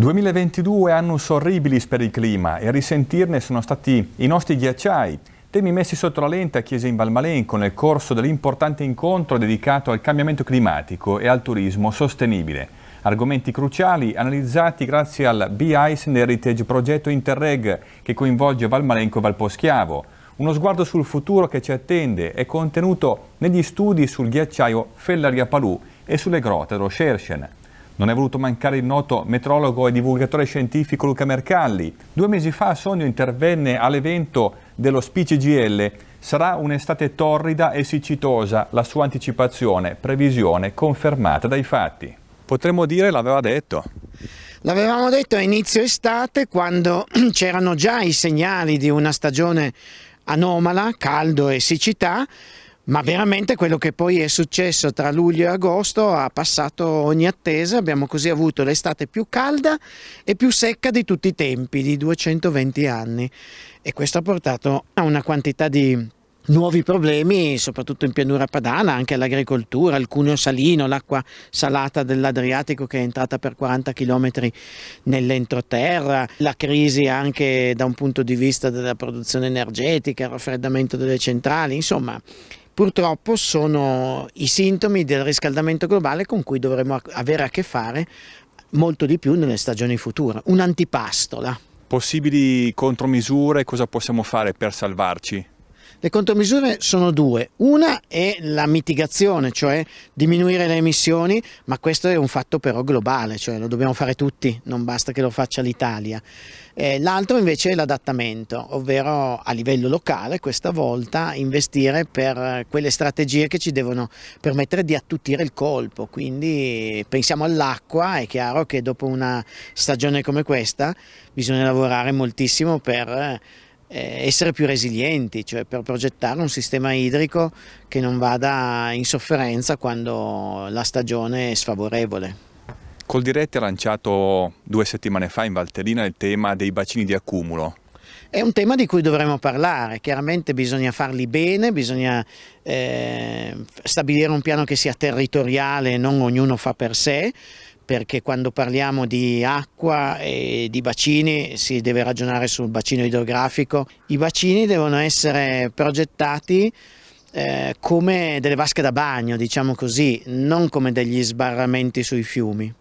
2022 annus horribilis per il clima e a risentirne sono stati i nostri ghiacciai, temi messi sotto la lente a Chiesa in Valmalenco nel corso dell'importante incontro dedicato al cambiamento climatico e al turismo sostenibile. Argomenti cruciali analizzati grazie al B-Ice Heritage Progetto Interreg che coinvolge Valmalenco e Valposchiavo. Uno sguardo sul futuro che ci attende è contenuto negli studi sul ghiacciaio Fellaria Palù e sulle grotte dello Scherchen. Non è voluto mancare il noto metrologo e divulgatore scientifico Luca Mercalli. Due mesi fa a Sogno intervenne all'evento dello GL. Sarà un'estate torrida e siccitosa, la sua anticipazione, previsione confermata dai fatti. Potremmo dire l'aveva detto. L'avevamo detto a inizio estate quando c'erano già i segnali di una stagione anomala, caldo e siccità, ma veramente quello che poi è successo tra luglio e agosto ha passato ogni attesa, abbiamo così avuto l'estate più calda e più secca di tutti i tempi, di 220 anni e questo ha portato a una quantità di nuovi problemi, soprattutto in pianura padana, anche all'agricoltura, al cuneo salino, l'acqua salata dell'Adriatico che è entrata per 40 km nell'entroterra, la crisi anche da un punto di vista della produzione energetica, il raffreddamento delle centrali, insomma purtroppo sono i sintomi del riscaldamento globale con cui dovremo avere a che fare molto di più nelle stagioni future, un'antipastola. Possibili contromisure, cosa possiamo fare per salvarci? Le contromisure sono due. Una è la mitigazione, cioè diminuire le emissioni, ma questo è un fatto però globale, cioè lo dobbiamo fare tutti, non basta che lo faccia l'Italia. Eh, l'altro invece è l'adattamento, ovvero a livello locale questa volta investire per quelle strategie che ci devono permettere di attutire il colpo. Quindi pensiamo all'acqua, è chiaro che dopo una stagione come questa bisogna lavorare moltissimo per eh, essere più resilienti, cioè per progettare un sistema idrico che non vada in sofferenza quando la stagione è sfavorevole. Coldiretti ha lanciato due settimane fa in Valtellina il tema dei bacini di accumulo. È un tema di cui dovremmo parlare, chiaramente bisogna farli bene, bisogna eh, stabilire un piano che sia territoriale, e non ognuno fa per sé, perché quando parliamo di acqua e di bacini si deve ragionare sul bacino idrografico. I bacini devono essere progettati eh, come delle vasche da bagno, diciamo così, non come degli sbarramenti sui fiumi.